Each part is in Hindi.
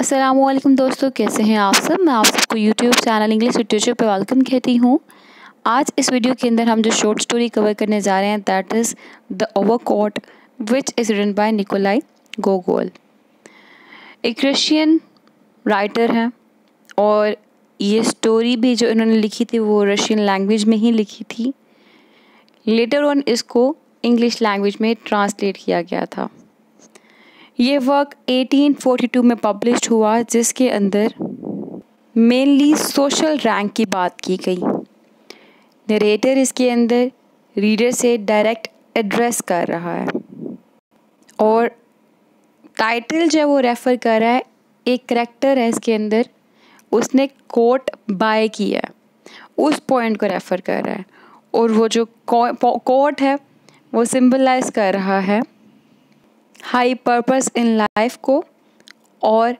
असलम दोस्तों कैसे हैं आप सब मैं आप सबको यूट्यूब चैनल इंग्लिश लिटरेचर पर वेलकम कहती हूँ आज इस वीडियो के अंदर हम जो शॉर्ट स्टोरी कवर करने जा रहे हैं that is the overcoat which is written by Nikolai Gogol एक रशियन राइटर हैं और ये स्टोरी भी जो इन्होंने लिखी थी वो रशियन लैंग्वेज में ही लिखी थी लेटर ऑन इसको इंग्लिश लैंग्वेज में ट्रांसलेट किया गया था ये वर्क 1842 में पब्लिश हुआ जिसके अंदर मेनली सोशल रैंक की बात की गई नरेटर इसके अंदर रीडर से डायरेक्ट एड्रेस कर रहा है और टाइटल जो वो रेफ़र कर रहा है एक करेक्टर है इसके अंदर उसने कोट बाय किया उस पॉइंट को रेफ़र कर रहा है और वो जो कोट है वो सिम्बलाइज कर रहा है हाई पर्पस इन लाइफ को और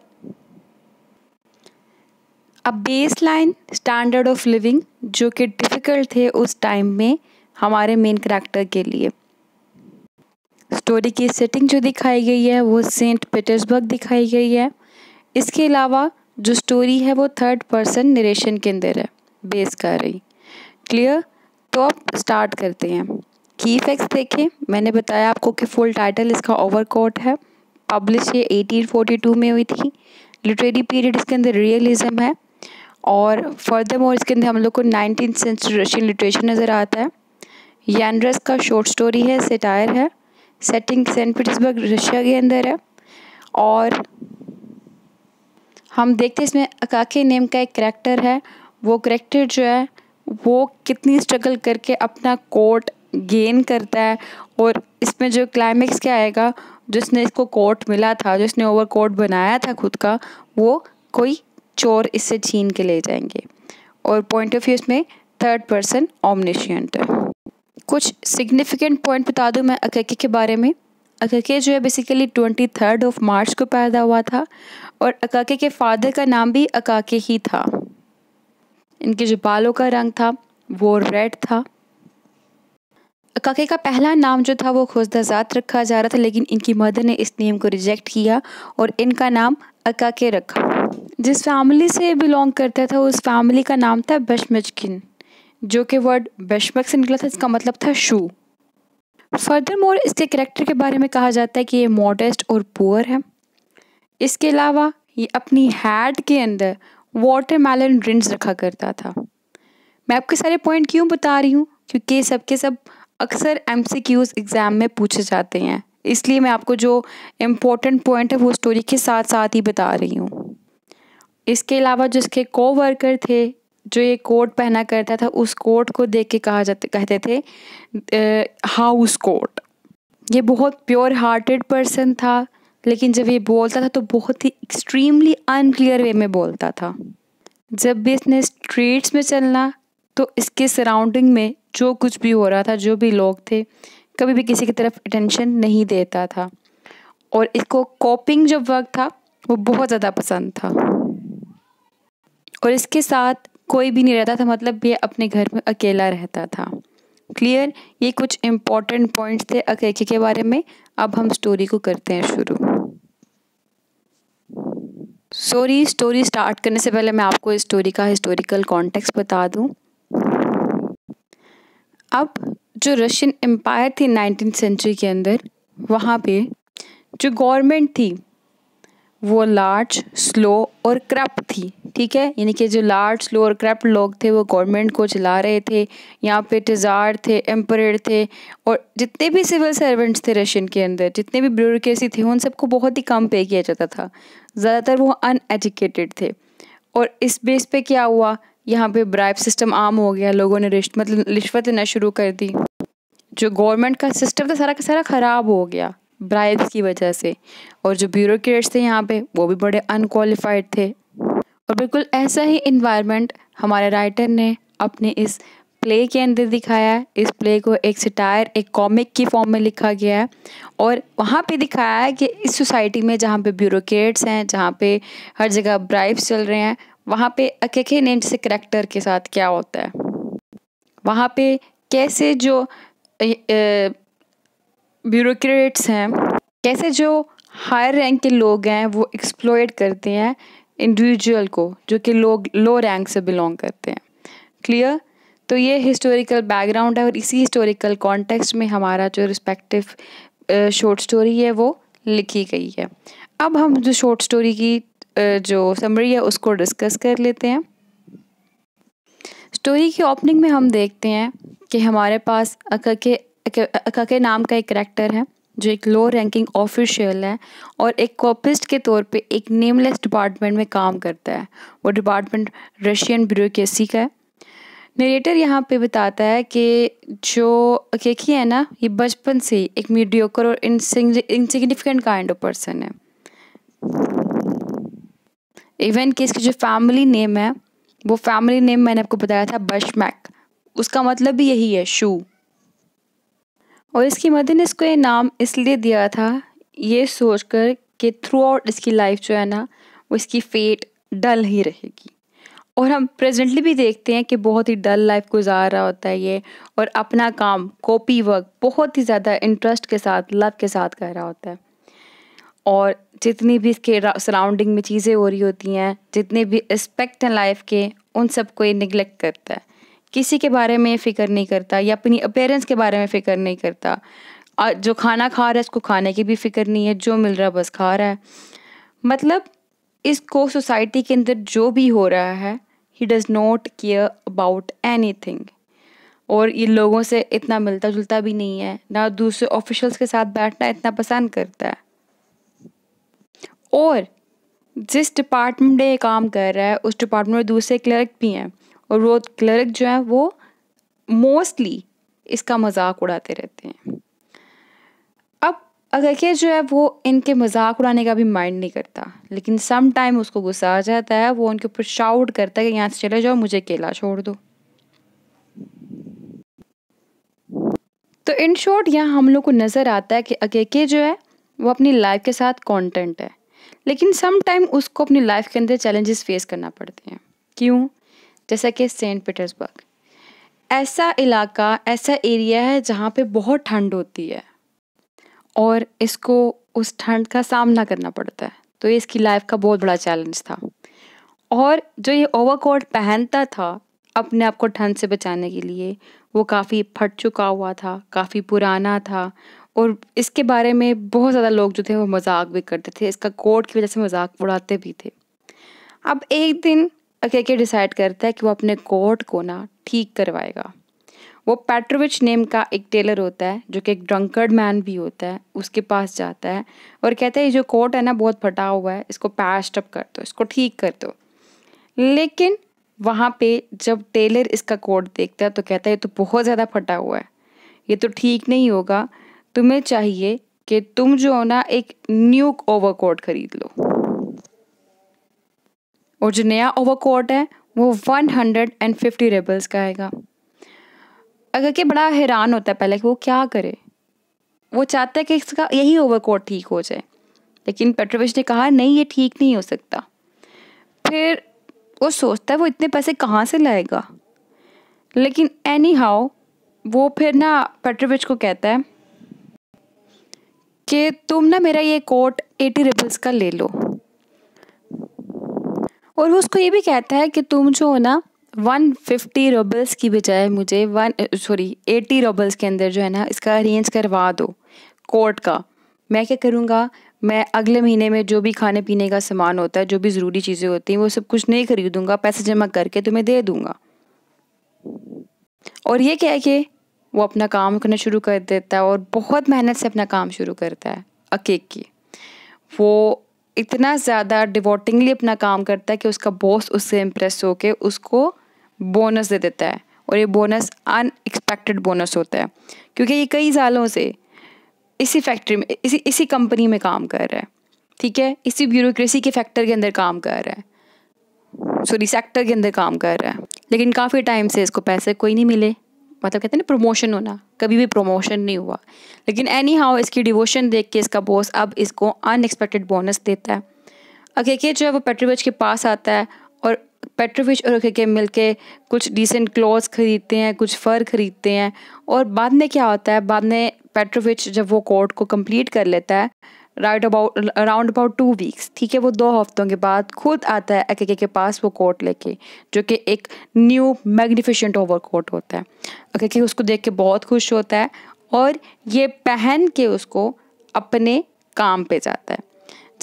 अब base line standard of living जो कि डिफ़िकल्ट थे उस टाइम में हमारे मेन करेक्टर के लिए स्टोरी की सेटिंग जो दिखाई गई है वो सेंट पीटर्सबर्ग दिखाई गई है इसके अलावा जो स्टोरी है वो थर्ड पर्सन नरेशन के अंदर है बेस कर रही क्लियर तो अब स्टार्ट करते हैं की इफेक्ट्स देखें मैंने बताया आपको कि फुल टाइटल इसका ओवरकोट है पब्लिश ये 1842 में हुई थी लिटरेरी पीरियड इसके अंदर रियलिज़म है और फर्दर मोर इसके अंदर हम लोग को नाइनटीन सेंचुरी रशियन लिटरेचर नज़र आता है यानरस का शॉर्ट स्टोरी है सेटायर है सेटिंग सेंट पीटर्सबर्ग रशिया के अंदर है और हम देखते हैं इसमें अकाके नेम का एक करेक्टर है वो करेक्टर जो है वो कितनी स्ट्रगल करके अपना कोट गेन करता है और इसमें जो क्लाइमेक्स क्या आएगा जिसने इसको कोट मिला था जिसने ओवर कोट बनाया था खुद का वो कोई चोर इससे छीन के ले जाएंगे और पॉइंट ऑफ व्यू इसमें थर्ड पर्सन ऑमनिशियंट है कुछ सिग्निफिकेंट पॉइंट बता दूँ मैं अकेके के बारे में अकेके जो है basically twenty third of March को पैदा हुआ था और अकाके के फादर का नाम भी अकाके ही था इनके जो बालों का रंग था वो रेड था काके का पहला नाम जो था वो खुशदाजात रखा जा रहा था लेकिन इनकी मदर ने इस नेम को रिजेक्ट किया और इनका नाम अकाके रखा जिस फैमिली से बिलोंग करता था उस फैमिली का नाम था बशमचकिन जो कि वर्ड बशमक से निकला था इसका मतलब था शू फर्दर मोर इसके करेक्टर के बारे में कहा जाता है कि ये मॉडेस्ट और पुअर है इसके अलावा ये अपनी हैड के अंदर वाटर मेलन ड्रिंक्स रखा करता था मैं आपके सारे पॉइंट क्यों बता रही हूँ क्योंकि सब के सब अक्सर एम सी क्यूज़ एग्ज़ाम में पूछे जाते हैं इसलिए मैं आपको जो इम्पोर्टेंट पॉइंट है वो स्टोरी के साथ साथ ही बता रही हूँ इसके अलावा जो इसके को वर्कर थे जो ये कोट पहना करता था उस कोट को देख के कहा जाते कहते थे हाउस कोट ये बहुत प्योर हार्टेड पर्सन था लेकिन जब ये बोलता था तो बहुत ही एक्सट्रीमली अनक्लियर वे में बोलता था जब भी इसने स्ट्रीट्स में चलना तो इसके सराउंडिंग में जो कुछ भी हो रहा था जो भी लोग थे कभी भी किसी की तरफ अटेंशन नहीं देता था और इसको कॉपिंग जो वर्क था वो बहुत ज़्यादा पसंद था और इसके साथ कोई भी नहीं रहता था मतलब ये अपने घर में अकेला रहता था क्लियर ये कुछ इम्पॉर्टेंट पॉइंट्स थे अकेके के बारे में अब हम स्टोरी को करते हैं शुरू सॉरी स्टोरी स्टार्ट करने से पहले मैं आपको स्टोरी का हिस्टोरिकल कॉन्टेक्स्ट बता दूं अब जो रशियन एम्पायर थी नाइनटीन सेंचुरी के अंदर वहाँ पे जो गवर्नमेंट थी वो लार्ज स्लो और करप्ट थी ठीक है यानी कि जो लार्ज स्लो और करप्ट लोग थे वो गवर्नमेंट को चला रहे थे यहाँ पे टेजार थे एम्परेड थे और जितने भी सिविल सर्वेंट्स थे रशियन के अंदर जितने भी ब्यूरोसी थे उन सबको बहुत ही कम पे किया जाता था ज़्यादातर वो अनएजुकेटेड थे और इस बेस पे क्या हुआ यहाँ पे ब्राइब सिस्टम आम हो गया लोगों ने रिश्त मतलब रिश्वत लेना शुरू कर दी जो गवर्नमेंट का सिस्टम था सारा का सारा ख़राब हो गया ब्राइब्स की वजह से और जो ब्यूरोक्रेट्स थे यहाँ पे वो भी बड़े अनक्वालिफाइड थे और बिल्कुल ऐसा ही इन्वायरमेंट हमारे राइटर ने अपने इस प्ले के अंदर दिखाया है इस प्ले को एक सटायर एक कॉमिक की फॉर्म में लिखा गया है और वहाँ पे दिखाया है कि इस सोसाइटी में जहाँ पे ब्यूरोक्रेट्स हैं जहाँ पे हर जगह ब्राइब्स चल रहे हैं वहाँ पे अकेखे नेम से करेक्टर के साथ क्या होता है वहाँ पे कैसे जो ब्यूरोट्स हैं कैसे जो हायर रैंक के लोग हैं वो एक्सप्लोयड करते हैं इंडिविजुअल को जो कि लोग लो रैंक से बिलोंग करते हैं क्लियर तो ये हिस्टोरिकल बैकग्राउंड है और इसी हिस्टोरिकल कॉन्टेक्स्ट में हमारा जो रिस्पेक्टिव शॉर्ट स्टोरी है वो लिखी गई है अब हम जो शॉर्ट स्टोरी की जो समरी है उसको डिस्कस कर लेते हैं स्टोरी की ओपनिंग में हम देखते हैं कि हमारे पास अकके अकके नाम का एक करेक्टर है जो एक लो रैंकिंग ऑफिशियल है और एक कॉपिस्ट के तौर पे एक नेमलेस डिपार्टमेंट में काम करता है वो डिपार्टमेंट रशियन ब्यूरोसी का है नरेटर यहाँ पे बताता है कि जो अकेकी है ना ये बचपन से एक मीडियोकर और इनसिग्निफिकेंट काइंड ऑफ पर्सन है इवन कि इसकी जो फैमिली नेम है वो फैमिली नेम मैंने आपको बताया था बशमैक उसका मतलब भी यही है शू और इसकी मदर ने इसको ये नाम इसलिए दिया था ये सोचकर कि थ्रू आउट इसकी लाइफ जो है ना वो इसकी फेट डल ही रहेगी और हम प्रेजेंटली भी देखते हैं कि बहुत ही डल लाइफ गुजार रहा होता है ये और अपना काम कॉपी वर्क बहुत ही ज़्यादा इंटरेस्ट के साथ लव के साथ कर रहा होता है और जितनी भी इसके सराउंडिंग में चीज़ें हो रही होती हैं जितने भी एस्पेक्ट हैं लाइफ के उन सब को ये निगलेक्ट करता है किसी के बारे में फ़िक्र नहीं करता या अपनी अपेयरेंस के बारे में फ़िक्र नहीं करता जो खाना खा रहा है उसको खाने की भी फिक्र नहीं है जो मिल रहा है बस खा रहा है मतलब इसको सोसाइटी के अंदर जो भी हो रहा है he does not care about anything और ये लोगों से इतना मिलता जुलता भी नहीं है ना दूसरे ऑफिशल्स के साथ बैठना इतना पसंद करता है और जिस डिपार्टमेंट में काम कर रहा है उस डिपार्टमेंट में दूसरे क्लर्क भी हैं और वो क्लर्क जो हैं वो मोस्टली इसका मजाक उड़ाते रहते हैं अब अगर के जो है वो इनके मजाक उड़ाने का भी माइंड नहीं करता लेकिन सम टाइम उसको गुस्सा आ जाता है वो उनके ऊपर शाउट करता है कि यहाँ से चले जाओ मुझे अकेला छोड़ दो तो इन शॉर्ट यहाँ हम लोग को नज़र आता है कि अकेके जो है वो अपनी लाइफ के साथ कंटेंट है लेकिन सम टाइम उसको अपनी लाइफ के अंदर चैलेंजेस फेस करना पड़ते हैं क्यों जैसा कि सेंट पीटर्सबर्ग ऐसा इलाका ऐसा एरिया है जहाँ पे बहुत ठंड होती है और इसको उस ठंड का सामना करना पड़ता है तो ये इसकी लाइफ का बहुत बड़ा चैलेंज था और जो ये ओवरकोट पहनता था अपने आप को ठंड से बचाने के लिए वो काफ़ी फट चुका हुआ था काफ़ी पुराना था और इसके बारे में बहुत ज़्यादा लोग जो थे वो मजाक भी करते थे इसका कोर्ट की वजह से मजाक उड़ाते भी थे अब एक दिन अकेके डिसाइड करता है कि वो अपने कोर्ट को ना ठीक करवाएगा वो पैट्रोविच नेम का एक टेलर होता है जो कि एक ड्रंकर्ड मैन भी होता है उसके पास जाता है और कहता है ये जो कोट है ना बहुत फटा हुआ है इसको पैस्ट अप कर दो इसको ठीक कर दो लेकिन वहाँ पे जब टेलर इसका कोट देखता है तो कहता है ये तो बहुत ज़्यादा फटा हुआ है ये तो ठीक नहीं होगा तुम्हें चाहिए कि तुम जो हो ना एक न्यू ओवरकोट खरीद लो और जो नया ओवरकोट है वो one hundred and fifty roubles का आएगा अगर के बड़ा हैरान होता है पहले कि वो क्या करे वो चाहता है कि इसका यही ओवरकोट ठीक हो जाए लेकिन पेट्रोविच ने कहा नहीं ये ठीक नहीं हो सकता फिर वो सोचता है वो इतने पैसे कहाँ से लाएगा लेकिन एनी हाउ वो फिर ना पेट्रोविच को कहता है कि तुम ना मेरा ये कोट एटी रिबल्स का ले लो और वो उसको ये भी कहता है कि तुम जो हो ना वन फिफ्टी रबल्स की बजाय मुझे वन सॉरी एटी रबल्स के अंदर जो है ना इसका अरेंज करवा दो कोर्ट का मैं क्या करूँगा मैं अगले महीने में जो भी खाने पीने का सामान होता है जो भी ज़रूरी चीज़ें होती हैं वो सब कुछ नहीं खरीदूँगा पैसे जमा करके तुम्हें दे दूँगा और ये है के वो अपना काम करना शुरू कर देता है और बहुत मेहनत से अपना काम शुरू करता है अकेक की वो इतना ज़्यादा डिवोटिंगली अपना काम करता है कि उसका बॉस उससे इम्प्रेस के उसको बोनस दे देता है और ये बोनस अनएक्सपेक्टेड बोनस होता है क्योंकि ये कई सालों से इसी फैक्ट्री में इसी इसी कंपनी में काम कर रहा है ठीक है इसी ब्यूरोक्रेसी के फैक्टर के अंदर काम कर रहा है सॉरी सेक्टर के अंदर काम कर रहा है लेकिन काफ़ी टाइम से इसको पैसे कोई नहीं मिले मतलब कहते हैं ना प्रमोशन होना कभी भी प्रमोशन नहीं हुआ लेकिन एनी हाउ इसकी डिवोशन देख के इसका बॉस अब इसको अनएक्सपेक्टेड बोनस देता है अकेके जो है वो पेट्रोविच के पास आता है और पेट्रोविच और अकेके मिल के कुछ डिसेंट क्लोथ्स खरीदते हैं कुछ फ़र खरीदते हैं और बाद में क्या होता है बाद में पेट्रोविच जब वो कोर्ट को कंप्लीट कर लेता है right about around about two weeks ठीक है वो दो हफ्तों के बाद खुद आता है एक के पास वो कोट लेके जो कि एक न्यू मैग्निफिशेंट ओवर कोट होता है के उसको देख के बहुत खुश होता है और ये पहन के उसको अपने काम पे जाता है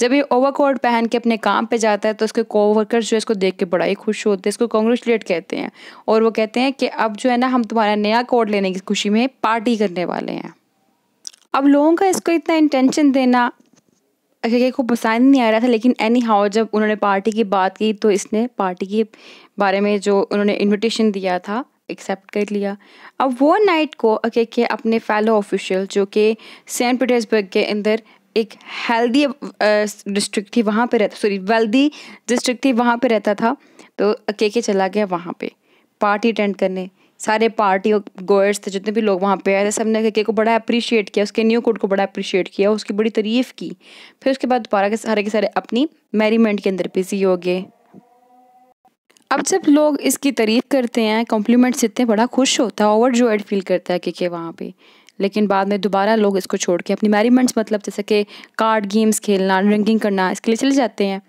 जब ये ओवरकोट पहन के अपने काम पे जाता है तो उसके कोवर्कर्स जो है इसको देख के बड़ा ही खुश होते हैं इसको कॉन्ग्रेचुलेट कहते हैं और वो कहते हैं कि अब जो है ना हम तुम्हारा नया कोट लेने की खुशी में पार्टी करने वाले हैं अब लोगों का इसको इतना इंटेंशन देना अजय को पसंद नहीं आ रहा था लेकिन एनी हाउ जब उन्होंने पार्टी की बात की तो इसने पार्टी के बारे में जो उन्होंने इनविटेशन दिया था एक्सेप्ट कर लिया अब वो नाइट को अके के अपने फेलो ऑफिशियल जो कि सेंट पीटर्सबर्ग के अंदर एक हेल्दी डिस्ट्रिक्ट uh, थी वहाँ पर रहता सॉरी वेल्दी डिस्ट्रिक्ट थी वहाँ पर रहता था तो अके के चला गया वहाँ पर पार्टी अटेंड करने सारे पार्टी गोयर्स थे जितने भी लोग वहाँ पे आए थे सब ने के को बड़ा अप्रिशिएट किया उसके न्यू कोड को बड़ा अप्रिशिएट किया उसकी बड़ी तारीफ़ की फिर उसके बाद दोबारा के सारे के सारे अपनी मैरीमेंट के अंदर बिजी हो गए अब जब लोग इसकी तारीफ़ करते हैं कॉम्प्लीमेंट्स देते हैं बड़ा खुश होता है ओवर जॉयड फील करता है केके वहाँ पे लेकिन बाद में दोबारा लोग इसको छोड़ के अपनी मैरीमेंट्स मतलब जैसे कि कार्ड गेम्स खेलना ड्रिंकिंग करना इसके लिए चले जाते हैं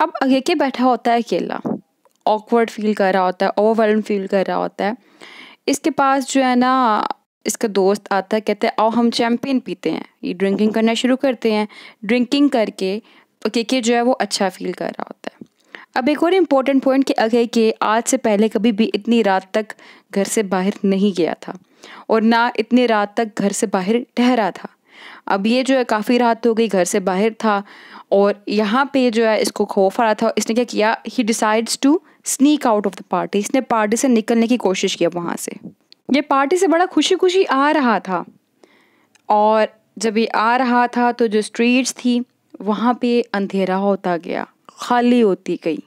अब के बैठा होता है अकेला ऑकवर्ड फील कर रहा होता है ओवरवेलम फील कर रहा होता है इसके पास जो है ना इसका दोस्त आता है कहते हैं आओ हम चैम्पियन पीते हैं ये ड्रिंकिंग करना शुरू करते हैं ड्रिंकिंग करके के के जो है वो अच्छा फील कर रहा होता है अब एक और इम्पोर्टेंट पॉइंट कि अगे के आज से पहले कभी भी इतनी रात तक घर से बाहर नहीं गया था और ना इतनी रात तक घर से बाहर ठहरा था अब ये जो है काफ़ी रात हो गई घर से बाहर था और यहाँ पे जो है इसको खौफ आ रहा था इसने क्या किया he decides to sneak out of the party इसने पार्टी से निकलने की कोशिश किया वहाँ से ये पार्टी से बड़ा खुशी खुशी आ रहा था और जब ये आ रहा था तो जो स्ट्रीट्स थी वहाँ पे अंधेरा होता गया खाली होती गई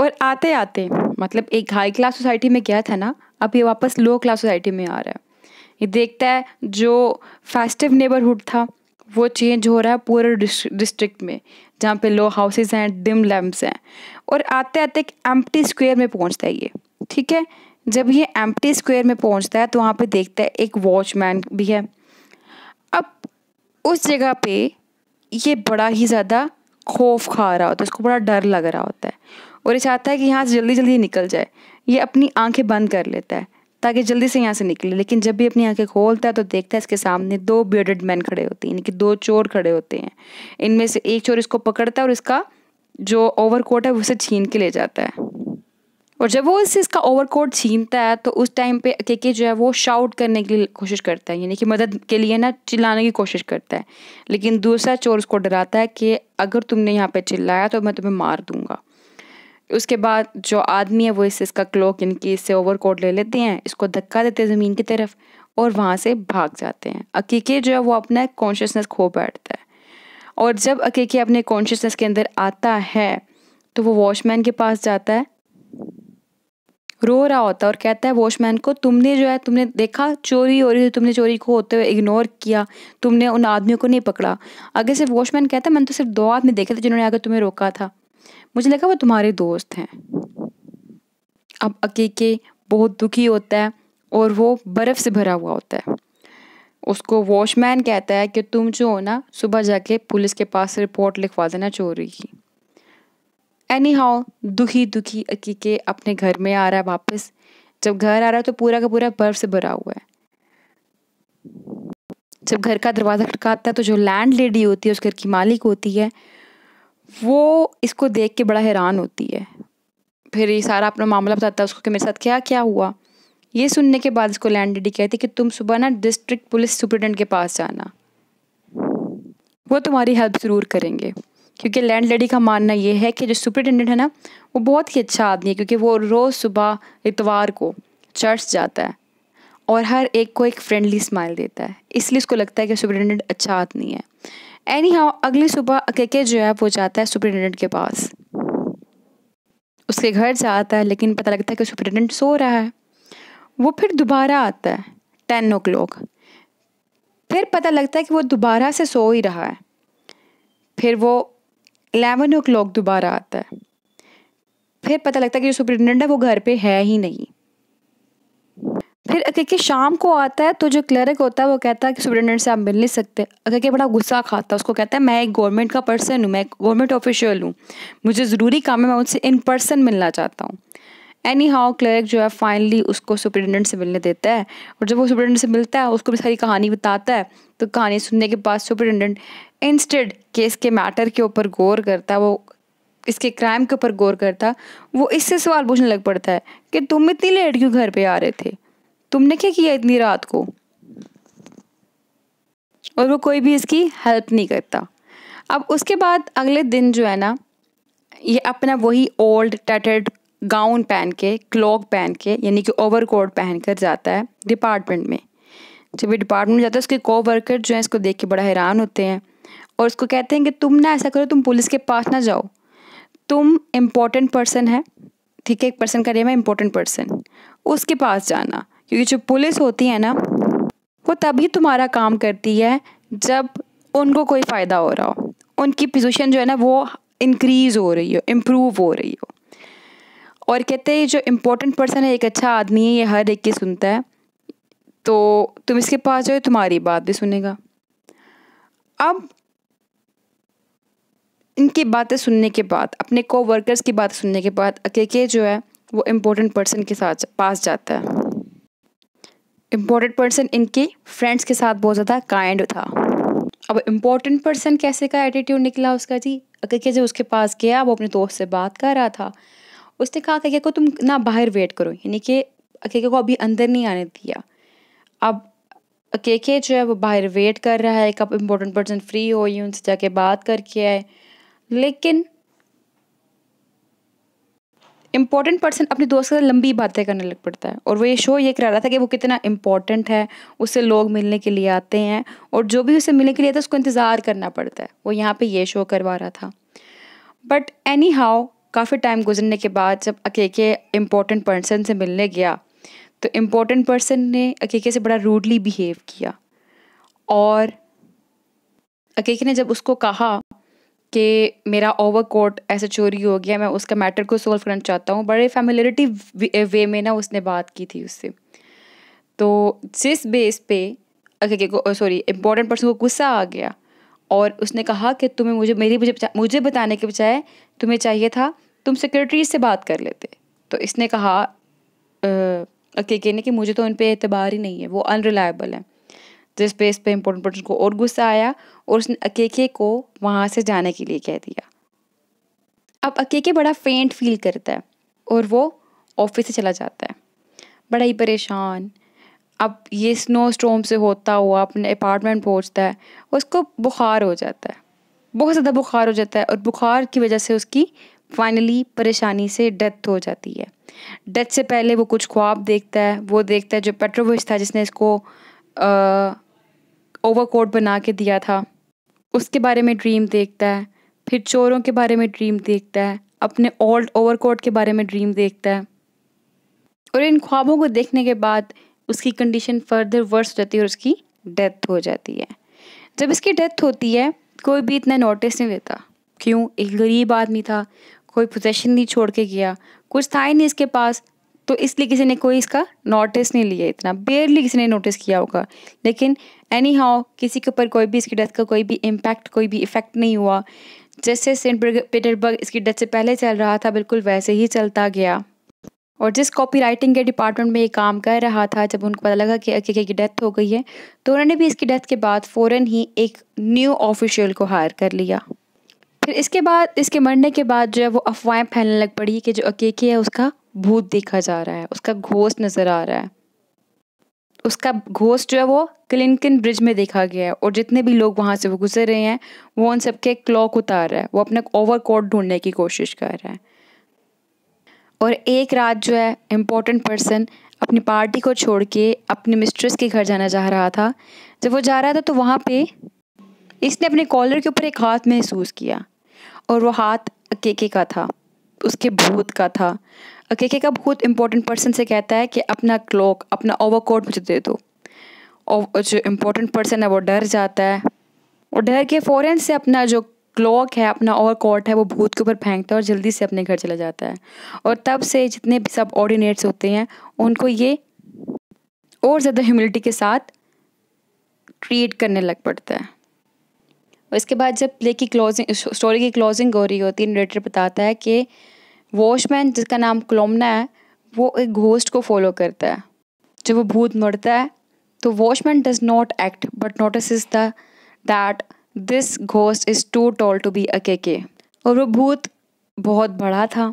और आते आते मतलब एक हाई क्लास सोसाइटी में गया था ना अब ये वापस लो क्लास सोसाइटी में आ रहा है ये देखता है जो फेस्टिव नेबरहुड था वो चेंज हो रहा है पूरे डिस्ट्रिक्ट में जहाँ पे लो हाउसेज हैं डिम लैम्प्स हैं और आते आते एक एम्प्टी स्क्वेयर में पहुँचता है ये ठीक है जब ये एम्प्टी स्क्वेयर में पहुँचता है तो वहाँ पे देखता है एक वॉचमैन भी है अब उस जगह पे ये बड़ा ही ज़्यादा खौफ खा रहा होता है उसको बड़ा डर लग रहा होता है और ये चाहता है कि यहाँ से जल्दी जल्दी निकल जाए ये अपनी आंखें बंद कर लेता है ताकि जल्दी से यहाँ से निकले लेकिन जब भी अपनी आंखें खोलता है तो देखता है इसके सामने दो बियर्डेड मैन खड़े होते हैं यानी कि दो चोर खड़े होते हैं इनमें से एक चोर इसको पकड़ता है और इसका जो ओवरकोट है उसे छीन के ले जाता है और जब वो इससे इसका ओवरकोट छीनता है तो उस टाइम पे के के जो है वो शाउट करने की कोशिश करता है यानी कि मदद के लिए ना चिल्लाने की कोशिश करता है लेकिन दूसरा चोर उसको डराता है कि अगर तुमने यहाँ पे चिल्लाया तो मैं तुम्हें मार दूंगा उसके बाद जो आदमी है वो इससे इसका क्लोक इनकी इससे ओवर कोट ले लेते हैं इसको धक्का देते हैं ज़मीन की तरफ और वहाँ से भाग जाते हैं अकीके जो है वो अपना कॉन्शियसनेस खो बैठता है और जब अकीके अपने कॉन्शियसनेस के अंदर आता है तो वो वॉचमैन के पास जाता है रो रहा होता है और कहता है वॉचमैन को तुमने जो है तुमने देखा चोरी हो रही थी तुमने चोरी को होते हुए इग्नोर किया तुमने उन आदमियों को नहीं पकड़ा आगे से वॉचमैन कहता है मैंने तो सिर्फ दो आदमी देखे थे जिन्होंने आगे तुम्हें रोका था मुझे लगा वो तुम्हारे दोस्त हैं अब अकेके बहुत दुखी होता है और वो बर्फ़ से भरा हुआ होता है उसको वॉचमैन कहता है कि तुम जो हो ना सुबह जाके पुलिस के पास रिपोर्ट लिखवा देना चोरी की एनी हाउ दुखी दुखी अकीके अपने घर में आ रहा है वापस जब घर आ रहा है तो पूरा का पूरा बर्फ से भरा हुआ है जब घर का दरवाज़ा खटकाता है तो जो लैंड लेडी होती है उस घर की मालिक होती है वो इसको देख के बड़ा हैरान होती है फिर ये सारा अपना मामला बताता है उसको कि मेरे साथ क्या क्या हुआ ये सुनने के बाद इसको लैंड लेडी कहती कि तुम सुबह ना डिस्ट्रिक्ट पुलिस सुप्रिटेंडेंट के पास जाना वो तुम्हारी हेल्प ज़रूर करेंगे क्योंकि लैंड लेडी का मानना ये है कि जो सुप्रिटेंडेंट है ना वो बहुत ही अच्छा आदमी है क्योंकि वो रोज़ सुबह इतवार को चर्च जाता है और हर एक को एक फ्रेंडली स्माइल देता है इसलिए उसको लगता है कि सुप्रिटेंडेंट अच्छा आदमी है एनी हाउ अगली सुबह अकेके जो है वो जाता है सुप्रिटेंडेंट के पास उसके घर जाता है लेकिन पता लगता है कि सुप्रिटेंडेंट सो रहा है वो फिर दोबारा आता है टेन ओ क्लॉक फिर पता लगता है कि वो दोबारा से सो ही रहा है फिर वो एलेवन ओ क्लॉक दोबारा आता है फिर पता लगता है कि जो सुप्रिटेंडेंट है वो घर पे है ही नहीं फिर अकेके शाम को आता है तो जो क्लर्क होता है वो कहता है कि सुप्रिटेंडेंट से आप मिल नहीं सकते अकेके बड़ा गुस्सा खाता है उसको कहता है मैं एक गवर्नमेंट का पर्सन हूँ मैं एक गवर्नमेंट ऑफिशियल हूँ मुझे ज़रूरी काम है मैं उनसे इन पर्सन मिलना चाहता हूँ एनी हाउ क्लर्क जो है फाइनली उसको सुप्रिटेंडेंट से मिलने देता है और जब वो सुप्रिटेंडेंट से मिलता है उसको भी सारी कहानी बताता है तो कहानी सुनने के बाद सुप्रिटेंडेंट इंस्टेड केस के मैटर के ऊपर गौर करता है वो इसके क्राइम के ऊपर गौर करता वो इससे सवाल पूछने लग पड़ता है कि तुम इतनी लेट क्यों घर पे आ रहे थे तुमने क्या किया इतनी रात को और वो कोई भी इसकी हेल्प नहीं करता अब उसके बाद अगले दिन जो है ना ये अपना वही ओल्ड टैटर्ड गाउन पहन के क्लॉक पहन के यानी कि ओवर कोट पहन कर जाता है डिपार्टमेंट में जब ये डिपार्टमेंट में जाता है उसके को वर्कर जो है इसको देख के बड़ा हैरान होते हैं और उसको कहते हैं कि तुम ना ऐसा करो तुम पुलिस के पास ना जाओ तुम इम्पोर्टेंट पर्सन है ठीक है एक पर्सन का नेम है इम्पोर्टेंट पर्सन उसके पास जाना क्योंकि जो पुलिस होती है ना वो तभी तुम्हारा काम करती है जब उनको कोई फ़ायदा हो रहा हो उनकी पोजीशन जो है ना वो इंक्रीज़ हो रही हो इम्प्रूव हो रही हो और कहते हैं जो इम्पोर्टेंट पर्सन है एक अच्छा आदमी है ये हर एक की सुनता है तो तुम इसके पास जाओ तुम्हारी बात भी सुनेगा अब इनकी बातें सुनने के बाद अपने कोवर्कर्स की बात सुनने के बाद अकेके जो है वो इम्पोर्टेंट पर्सन के साथ पास जाता है इम्पोर्टेंट पर्सन इनके फ्रेंड्स के साथ बहुत ज़्यादा काइंड था अब इम्पोर्टेंट पर्सन कैसे का एटीट्यूड निकला उसका जी अगर कैसे उसके पास गया वो अपने दोस्त से बात कर रहा था उसने कहा कि को तुम ना बाहर वेट करो यानी कि अकेके को अभी अंदर नहीं आने दिया अब अकेके जो है वो बाहर वेट कर रहा है कब इम्पोर्टेंट पर्सन फ्री हो ये उनसे जाके बात करके आए लेकिन इंपॉर्टेंट पर्सन अपने दोस्त के साथ लंबी बातें करने लग पड़ता है और वो ये शो ये करा रहा था कि वो कितना इंपॉर्टेंट है उससे लोग मिलने के लिए आते हैं और जो भी उसे मिलने के लिए आता है उसको इंतज़ार करना पड़ता है वो यहाँ पे ये शो करवा रहा था बट एनी हाउ काफ़ी टाइम गुजरने के बाद जब अकेके इम्पोर्टेंट पर्सन से मिलने गया तो इम्पोर्टेंट पर्सन ने अकेके से बड़ा रूडली बिहेव किया और अकेके ने जब उसको कहा कि मेरा ओवर कोट ऐसे चोरी हो गया मैं उसका मैटर को सोल्व करना चाहता हूँ बड़े फैमिलिटी वे में ना उसने बात की थी उससे तो जिस बेस पे सॉरी इम्पोर्टेंट पर्सन को गुस्सा आ गया और उसने कहा कि तुम्हें मुझे मेरी मुझे मुझे बताने के बजाय तुम्हें चाहिए था तुम सेक्रेटरी से बात कर लेते तो इसने कहा के ने कि मुझे तो उन पर एतबार ही नहीं है वो अनरिलायबल है जिस बेस पर इम्पोर्टेंट पर्सन को और गुस्सा आया और उसने अकेके को वहाँ से जाने के लिए कह दिया अब अकेके बड़ा फेंट फील करता है और वो ऑफिस से चला जाता है बड़ा ही परेशान अब ये स्नो स्टोम से होता हुआ अपने अपार्टमेंट पहुँचता है उसको बुखार हो जाता है बहुत ज़्यादा बुखार हो जाता है और बुखार की वजह से उसकी फाइनली परेशानी से डेथ हो जाती है डेथ से पहले वो कुछ ख्वाब देखता है वो देखता है जो पेट्रोविश था जिसने इसको ओवर बना के दिया था उसके बारे में ड्रीम देखता है फिर चोरों के बारे में ड्रीम देखता है अपने ओल्ड ओवरकोट के बारे में ड्रीम देखता है और इन ख्वाबों को देखने के बाद उसकी कंडीशन फर्दर वर्स हो जाती है और उसकी डेथ हो जाती है जब इसकी डेथ होती है कोई भी इतना नोटिस नहीं देता क्यों एक गरीब आदमी था कोई पोजेशन नहीं छोड़ के गया कुछ था ही नहीं इसके पास तो इसलिए किसी ने कोई इसका नोटिस नहीं लिया इतना बेयरली किसी ने नोटिस किया होगा लेकिन एनी हाउ किसी के ऊपर कोई भी इसकी डेथ का कोई भी इम्पैक्ट कोई भी इफ़ेक्ट नहीं हुआ जैसे सेंट पीटरबर्ग इसकी डेथ से पहले चल रहा था बिल्कुल वैसे ही चलता गया और जिस कॉपी राइटिंग के डिपार्टमेंट में ये काम कर रहा था जब उनको पता लगा कि अकीके की डेथ हो गई है तो उन्होंने भी इसकी डेथ के बाद फ़ौरन ही एक न्यू ऑफिशियल को हायर कर लिया फिर इसके बाद इसके मरने के बाद जो है वो अफवाहें फैलने लग पड़ी कि जो अकेके है उसका भूत देखा जा रहा है उसका घोस्ट नज़र आ रहा है उसका घोस्ट जो है वो क्लिनकिन ब्रिज में देखा गया है और जितने भी लोग वहाँ से वो गुजर रहे हैं वो उन सबके क्लॉक उतार रहा है वो अपना ओवर कोट ढूंढने की कोशिश कर रहा है और एक रात जो है इम्पोर्टेंट पर्सन अपनी पार्टी को छोड़ के अपने मिस्ट्रेस के घर जाना चाह रहा था जब वो जा रहा था तो वहाँ पे इसने अपने कॉलर के ऊपर एक हाथ महसूस किया और वो हाथ अकेके का था उसके भूत का था अकेके okay, का बहुत इंपॉर्टेंट पर्सन से कहता है कि अपना क्लॉक अपना ओवरकोट मुझे दे दो और जो इम्पोर्टेंट पर्सन है वो डर जाता है और डर के फ़ौरन से अपना जो क्लॉक है अपना ओवर कोट है वो भूत के ऊपर फेंकता है और जल्दी से अपने घर चला जाता है और तब से जितने भी सब ऑर्डिनेट्स होते हैं उनको ये और ज़्यादा ह्यूमिलिटी के साथ ट्रीट करने लग पड़ता है और इसके बाद जब प्ले की क्लोजिंग स्टोरी की क्लोजिंग हो रही होती है नरेटर बताता है कि वॉचमैन जिसका नाम क्लोमना है वो एक घोस्ट को फॉलो करता है जब वो भूत मरता है तो watchman does not act but notice the that this ghost is too tall to be Akaky के और वो भूत बहुत बड़ा था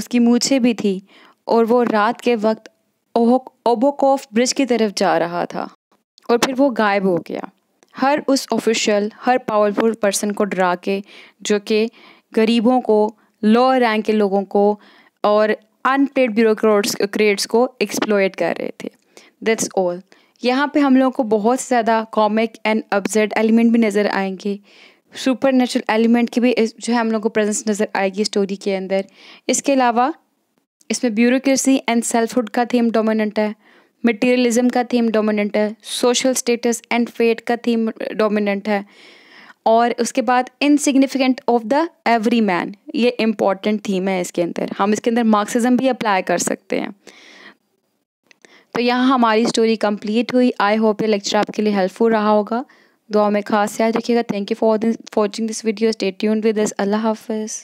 उसकी मूछे भी थी और वो रात के वक्त ओबोकोफ ब्रिज की तरफ जा रहा था और फिर वो गायब हो गया हर उस ऑफिशियल हर पावरफुल पर्सन को डरा के जो कि गरीबों को लोअर रैंक के लोगों को और अनपेड ब्यूरोक्रेट्स को एक्सप्लोयट कर रहे थे दैट्स ऑल यहाँ पे हम लोगों को बहुत ज़्यादा कॉमिक एंड अब्जर्ड एलिमेंट भी नज़र आएंगे सुपर नेचुरल एलिमेंट की भी जो है हम लोग को प्रेजेंस नज़र आएगी स्टोरी के अंदर इसके अलावा इसमें ब्यूरोक्रेसी एंड सेल्फहुड का थीम डोमिनेंट है मटेरियलिज्म का थीम डोमिनेंट है सोशल स्टेटस एंड फेट का थीम डोमिनेंट है और उसके बाद insignificant of the every man ये इम्पॉर्टेंट थीम है इसके अंदर हम इसके अंदर मार्क्सिज्म भी अप्लाई कर सकते हैं तो यहाँ हमारी स्टोरी कंप्लीट हुई आई होप ये लेक्चर आपके लिए हेल्पफुल रहा होगा दुआ में खास याद रखिएगा thank you for watching this video stay with अल्लाह हाफिज़